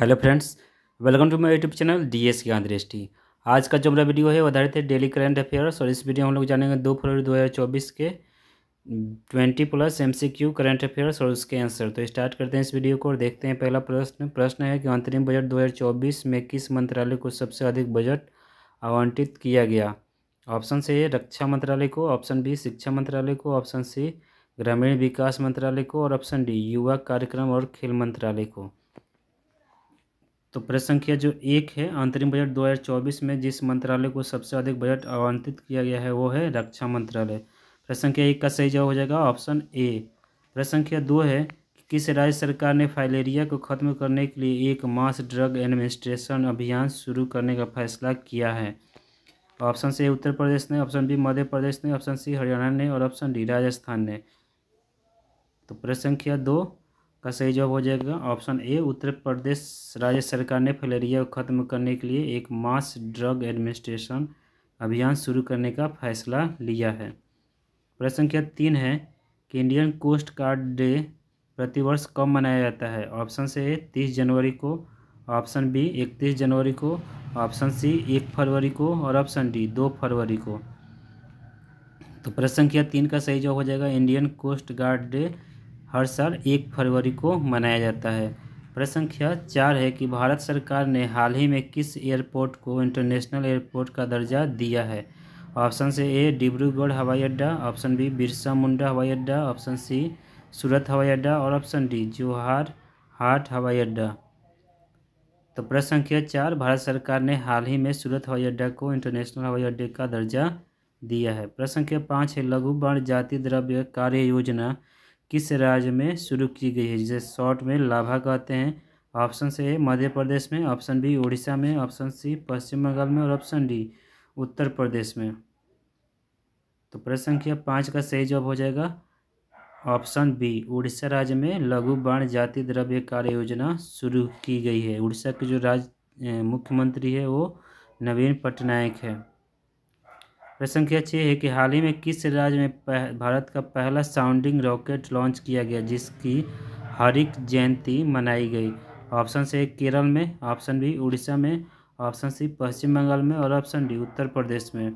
hello friends welcome to my YouTube channel D S Gyan Drishti आज का जो हमारा वीडियो है आधारित है डेली करंट अफेयर्स और इस वीडियो हम लोग जानेंगे दो फरवरी दो हज़ार चौबीस के twenty plus M C Q current affairs और उसके आंसर तो स्टार्ट करते हैं इस वीडियो को और देखते हैं पहला प्रश्न प्रश्न है कि अंतरिम बजट दो हज़ार चौबीस में किस मंत्रालय को सबसे अधिक बजट आवंटित किया गया ऑप्शन से रक्षा मंत्रालय को ऑप्शन बी शिक्षा मंत्रालय को ऑप्शन सी ग्रामीण विकास मंत्रालय को और ऑप्शन डी युवा कार्यक्रम और खेल मंत्रालय को तो प्रश्न संख्या जो एक है अंतरिम बजट 2024 में जिस मंत्रालय को सबसे अधिक बजट आवंटित किया गया है वो है रक्षा मंत्रालय प्रश्न संख्या एक का सही जवाब हो जाएगा ऑप्शन ए प्रश्न संख्या दो है कि किस राज्य सरकार ने फाइलेरिया को खत्म करने के लिए एक मास ड्रग एडमिनिस्ट्रेशन अभियान शुरू करने का फैसला किया है ऑप्शन से उत्तर प्रदेश ने ऑप्शन बी मध्य प्रदेश ने ऑप्शन सी हरियाणा ने और ऑप्शन डी राजस्थान ने तो प्रश्न संख्या दो का सही जवाब हो जाएगा ऑप्शन ए उत्तर प्रदेश राज्य सरकार ने फलेरिया को खत्म करने के लिए एक मास ड्रग एडमिनिस्ट्रेशन अभियान शुरू करने का फैसला लिया है प्रश्न संख्या तीन है कि इंडियन कोस्ट गार्ड डे प्रतिवर्ष कब मनाया जाता है ऑप्शन से तीस जनवरी को ऑप्शन बी इकतीस जनवरी को ऑप्शन सी एक फरवरी को और ऑप्शन डी दो फरवरी को तो प्रश्न संख्या तीन का सही जवाब हो जाएगा इंडियन कोस्ट गार्ड डे हर साल एक फरवरी को मनाया जाता है प्रश्न संख्या चार है कि भारत सरकार ने हाल ही में किस एयरपोर्ट को इंटरनेशनल एयरपोर्ट का दर्जा दिया है ऑप्शन से ए डिब्रूगढ़ हवाई अड्डा ऑप्शन बी बिरसा मुंडा हवाई अड्डा ऑप्शन सी सूरत हवाई अड्डा और ऑप्शन डी जोहार हाट हवाई अड्डा तो प्रश्न संख्या चार भारत सरकार ने हाल ही में सूरत हवाई अड्डा को इंटरनेशनल हवाई अड्डे का दर्जा दिया है प्रश्न संख्या पाँच है लघु बाढ़ जाति द्रव्य कार्य योजना किस राज्य में शुरू की गई है जिसे शॉर्ट में लाभा कहते हैं ऑप्शन से मध्य प्रदेश में ऑप्शन बी उड़ीसा में ऑप्शन सी पश्चिम बंगाल में और ऑप्शन डी उत्तर प्रदेश में तो प्रश्न संख्या पाँच का सही जवाब हो जाएगा ऑप्शन बी उड़ीसा राज्य में लघु बाण जाति द्रव्य कार्य योजना शुरू की गई है उड़ीसा के जो राज मुख्यमंत्री है वो नवीन पटनायक है प्रश्न संख्या छः है कि हाल ही में किस राज्य में पह, भारत का पहला साउंडिंग रॉकेट लॉन्च किया गया जिसकी हरिक जयंती मनाई गई ऑप्शन से केरल में ऑप्शन बी उड़ीसा में ऑप्शन सी पश्चिम बंगाल में और ऑप्शन डी उत्तर प्रदेश में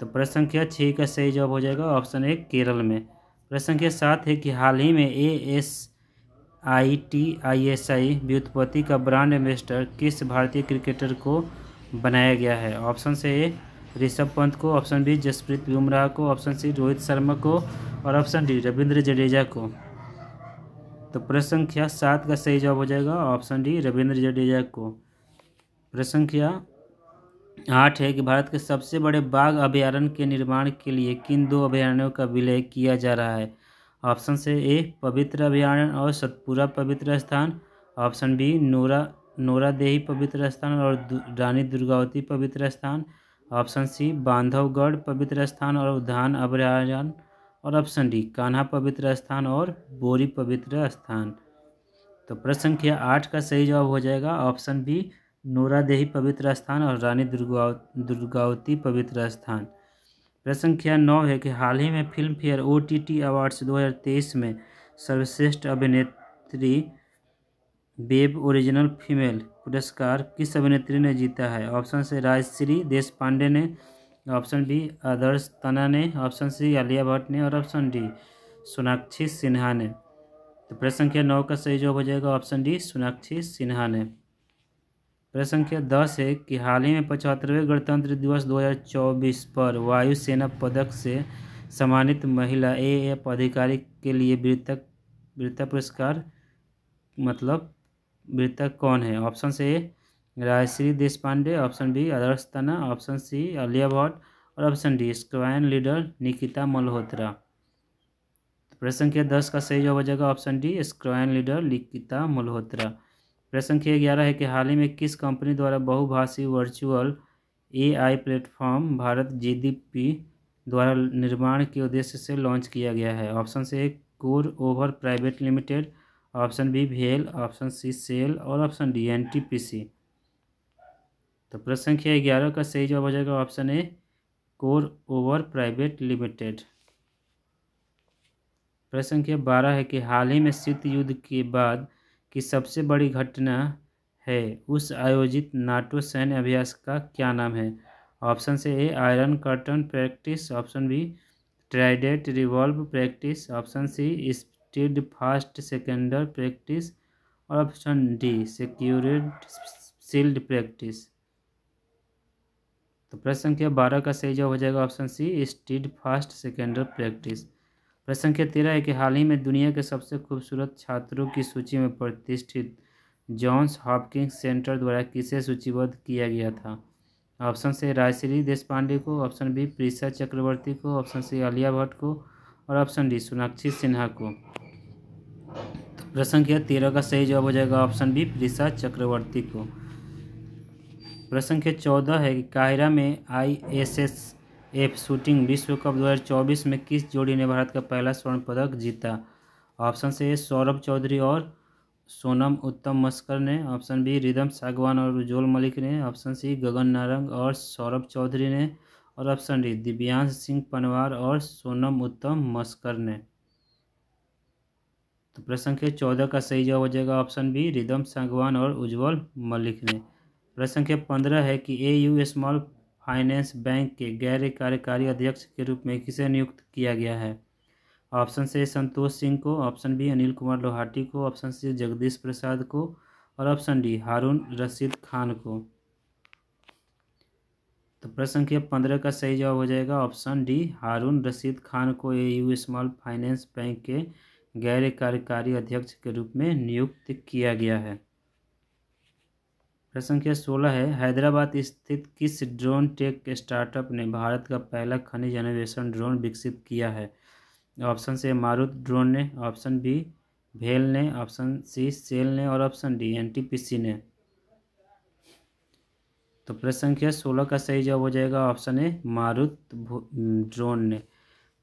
तो प्रश्न संख्या छः का सही जवाब हो जाएगा ऑप्शन ए केरल में प्रश्न संख्या सात है कि हाल ही में A S I T I S I व्युत्पत्ति का ब्रांड एम्बेसडर किस भारतीय क्रिकेटर को बनाया गया है ऑप्शन से ए ऋषभ पंत को ऑप्शन बी जसप्रीत बुमराह को ऑप्शन सी रोहित शर्मा को और ऑप्शन डी रविंद्र जडेजा को तो प्रश्न संख्या सात का सही जवाब हो जाएगा ऑप्शन डी रविंद्र जडेजा को प्रश्न संख्या आठ है कि भारत के सबसे बड़े बाघ अभ्यारण्य के निर्माण के लिए किन दो अभ्यारण्यों का विलय किया जा रहा है ऑप्शन से ए पवित्र अभ्यारण्य और सतपुरा पवित्र स्थान ऑप्शन बी नोरा नोरा देही पवित्र स्थान और रानी दुर्गावती पवित्र स्थान ऑप्शन सी बांधवगढ़ पवित्र स्थान और उद्यान अभ्यारण और ऑप्शन डी कान्हा पवित्र स्थान और बोरी पवित्र स्थान तो प्रश्न संख्या आठ का सही जवाब हो जाएगा ऑप्शन बी नोरा देही पवित्र स्थान और रानी दुर्गाव दुर्गावती पवित्र स्थान प्रश्न संख्या नौ है कि हाल ही में Filmfare O T T awards दो में सर्वश्रेष्ठ अभिनेत्री बेब ओरिजिनल फीमेल पुरस्कार किस अभिनेत्री ने जीता है ऑप्शन से राजश्री देश पांडे ने ऑप्शन बी आदर्श तना ने ऑप्शन सी आलिया भट्ट ने और ऑप्शन डी सोनाक्षी सिन्हा ने तो प्रश्न संख्या नौ का सही जवाब हो जाएगा ऑप्शन डी सोनाक्षी सिन्हा ने प्रश्न संख्या दस है कि हाल ही में पचहत्तरवें गणतंत्र दिवस 2024 पर वायुसेना पदक से सम्मानित महिला ए एफ अधिकारी के लिए वीरता वृत्ता पुरस्कार मतलब मृतक कौन है option A Rayshree Deshpande option B Adarsh Tanna option C Alia Bhatt और option D squadron leader Nikita Malhotra प्रश्न संख्या दस का सही जवाब हो जाएगा option D squadron leader Nikita Malhotra प्रश्न संख्या ग्यारह है कि हाल ही में किस कंपनी द्वारा बहुभाषी virtual A I platform Bharat G P T द्वारा निर्माण के उद्देश्य से लॉन्च किया गया है ऑप्शन से CoRover private limited option B भेल ऑप्शन सी सेल और option D N T P C तो प्रश्न संख्या ग्यारह का सही जवाब हो जाएगा option A CoRover private limited प्रश्न संख्या बारह है कि हाल ही में शीत युद्ध के बाद की सबसे बड़ी घटना है उस आयोजित नाटो सैन्य अभ्यास का क्या नाम है ऑप्शन से A iron curtain practice option B trident revolve practice option C conducted fast defender practice और option D secured sealed practice तो प्रश्न संख्या बारह का सही जवाब हो जाएगा option C steadfast defender practice प्रश्न संख्या तेरह है कि हाल ही में दुनिया के सबसे खूबसूरत छात्रों की सूची में प्रतिष्ठित जॉन्स हॉपकिंग सेंटर द्वारा किसे सूचीबद्ध किया गया था ऑप्शन से रायश्री देशपांडे को ऑप्शन बी प्रीसा चक्रवर्ती को ऑप्शन सी आलिया भट्ट को और ऑप्शन डी सोनाक्षी सिन्हा को तो प्रश्न संख्या तेरह का सही जवाब हो जाएगा ऑप्शन बी प्रिशा चक्रवर्ती को प्रश्न संख्या चौदह है कि काहिरा में I S S F shooting विश्व कप 2024 में किस जोड़ी ने भारत का पहला स्वर्ण पदक जीता ऑप्शन से सौरभ चौधरी और सोनम उत्तम मस्कर ने ऑप्शन बी रिदम सागवान और उज्जवल मलिक ने ऑप्शन सी गगन नारंग और सौरभ चौधरी ने और ऑप्शन डी दिव्यांश सिंह पनवार और सोनम उत्तम मस्कर ने तो प्रश्न संख्या चौदह का सही जवाब हो जाएगा ऑप्शन बी रिदम सागवान और उज्जवल मलिक ने प्रश्न संख्या पंद्रह है कि A U small finance bank के गैर कार्यकारी अध्यक्ष के रूप में किसे नियुक्त किया गया है ऑप्शन से संतोष सिंह को ऑप्शन बी अनिल कुमार लोहाटी को ऑप्शन सी जगदीश प्रसाद को और ऑप्शन डी हारून रशीद खान को तो प्रश्न संख्या पंद्रह का सही जवाब हो जाएगा ऑप्शन डी हारून रशीद खान को A U small finance bank के गैर कार्यकारी अध्यक्ष के रूप में नियुक्त किया गया है प्रश्न संख्या सोलह है हैदराबाद स्थित किस ड्रोन टेक स्टार्टअप ने भारत का पहला खनिज अन्वेषण ड्रोन विकसित किया है ऑप्शन से मारुत ड्रोन ने ऑप्शन बी भेल ने ऑप्शन सी सेल ने और ऑप्शन डी एनटीपीसी ने तो प्रश्न संख्या सोलह का सही जवाब हो जाएगा ऑप्शन ए मारुत ड्रोन ने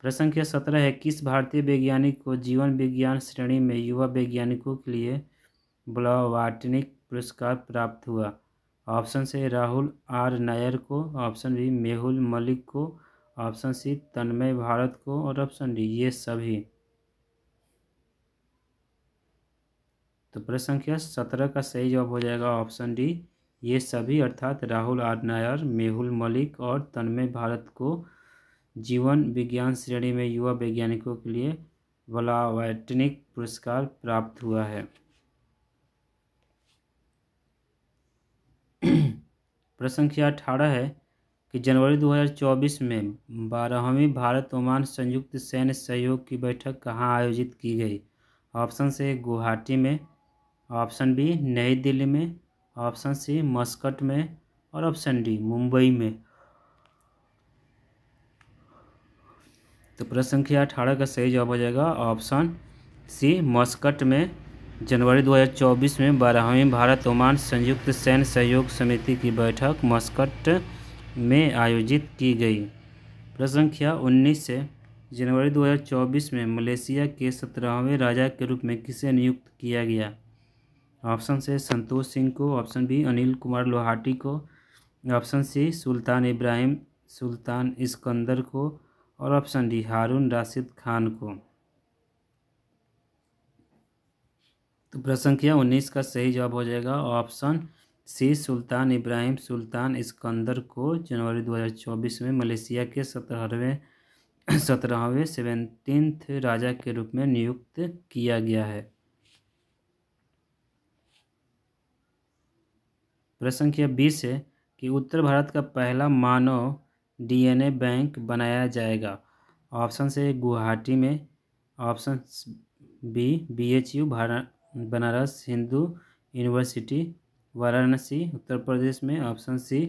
प्रश्न संख्या सत्रह है किस भारतीय वैज्ञानिक को जीवन विज्ञान श्रेणी में युवा वैज्ञानिकों के लिए ब्लॉवाटनिक पुरस्कार प्राप्त हुआ ऑप्शन से राहुल आर नायर को ऑप्शन बी मेहुल मलिक को ऑप्शन सी तन्मय भारत को और ऑप्शन डी ये सभी तो प्रश्न संख्या सत्रह का सही जवाब हो जाएगा ऑप्शन डी ये सभी अर्थात राहुल आर नायर मेहुल मलिक और तन्मय भारत को जीवन विज्ञान श्रेणी में युवा वैज्ञानिकों के लिए वलावैटनिक पुरस्कार प्राप्त हुआ है प्रश्न संख्या अठारह है कि जनवरी 2024 में बारहवीं भारत ओमान संयुक्त सैन्य सहयोग की बैठक कहाँ आयोजित की गई ऑप्शन से गुवाहाटी में ऑप्शन बी नई दिल्ली में ऑप्शन सी मस्कट में और ऑप्शन डी मुंबई में तो प्रश्न संख्या अठारह का सही जवाब हो जाएगा ऑप्शन सी मस्कट में जनवरी 2024 में बारहवीं भारत ओमान संयुक्त सैन्य सहयोग समिति की बैठक मस्कट में आयोजित की गई प्रश्न संख्या उन्नीस से जनवरी 2024 में मलेशिया के सत्रहवें राजा के रूप में किसे नियुक्त किया गया ऑप्शन से संतोष सिंह को ऑप्शन बी अनिल कुमार लोहाटी को option C Sultan Ibrahim Sultan Iskandar को और ऑप्शन डी हारून राशिद खान को तो प्रश्न संख्या उन्नीस का सही जवाब हो जाएगा option C Sultan Ibrahim Sultan Iskandar को जनवरी 2024 में मलेशिया के सत्रहवें सत्रहवें सेवनटीन राजा के रूप में नियुक्त किया गया है प्रश्न संख्या बीस है कि उत्तर भारत का पहला मानव डीएनए बैंक बनाया जाएगा ऑप्शन से गुवाहाटी में option B B H U Banaras Hindu university Varanasi Uttar Pradesh में ऑप्शन सी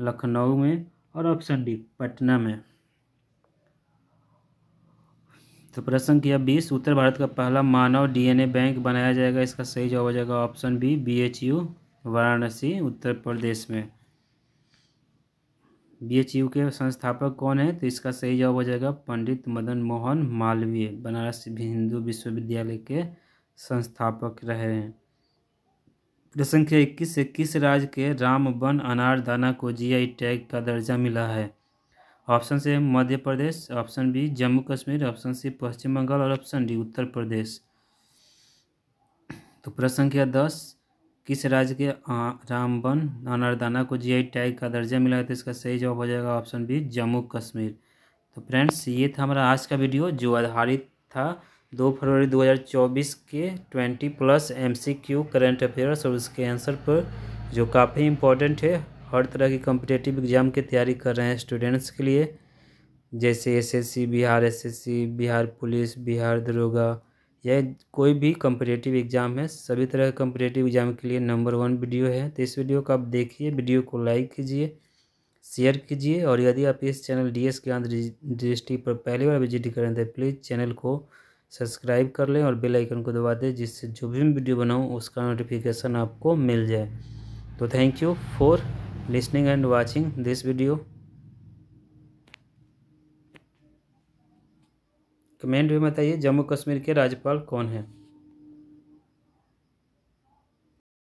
लखनऊ में और ऑप्शन डी पटना में तो प्रश्न किया बीस उत्तर भारत का पहला मानव डीएनए बैंक बनाया जाएगा इसका सही जवाब हो जाएगा option B B H U Varanasi Uttar Pradesh में बी एच यू के संस्थापक कौन है तो इसका सही जवाब हो जाएगा पंडित मदन मोहन मालवीय बनारस हिंदू विश्वविद्यालय के संस्थापक रहे हैं प्रश्न संख्या इक्कीस से किस राज्य के राम वन अनार दाना को जीआई टैग का दर्जा मिला है ऑप्शन से Madhya Pradesh option B Jammu Kashmir option C Paschim Bengal और ऑप्शन डी उत्तर प्रदेश तो प्रश्न संख्या दस किस राज्य के रामबन अनारदाना को जी टैग का दर्जा मिला है तो इसका सही जवाब हो जाएगा ऑप्शन बी जम्मू कश्मीर तो फ्रेंड्स ये था हमारा आज का वीडियो जो आधारित था दो फरवरी 2024 के 20 प्लस एमसीक्यू करंट अफेयर्स और उसके आंसर पर जो काफ़ी इंपॉर्टेंट है हर तरह की कॉम्पिटेटिव एग्ज़ाम की तैयारी कर रहे हैं स्टूडेंट्स के लिए जैसे SSC Bihar SSC Bihar police Bihar दरोगा यह कोई भी कंपटेटिव एग्जाम है सभी तरह के कंपटेटिव एग्जाम के लिए नंबर वन वीडियो है तो इस वीडियो को आप देखिए वीडियो को लाइक कीजिए शेयर कीजिए और यदि आप इस चैनल डी एस के आंध्र दृष्टि पर पहली बार विजिट करें तो प्लीज़ चैनल को सब्सक्राइब कर लें और बेल आइकन को दबा दें जिससे जो भी वीडियो बनाऊँ उसका नोटिफिकेशन आपको मिल जाए तो thank you for listening and watching this video comment में बताइए जम्मू कश्मीर के राज्यपाल कौन हैं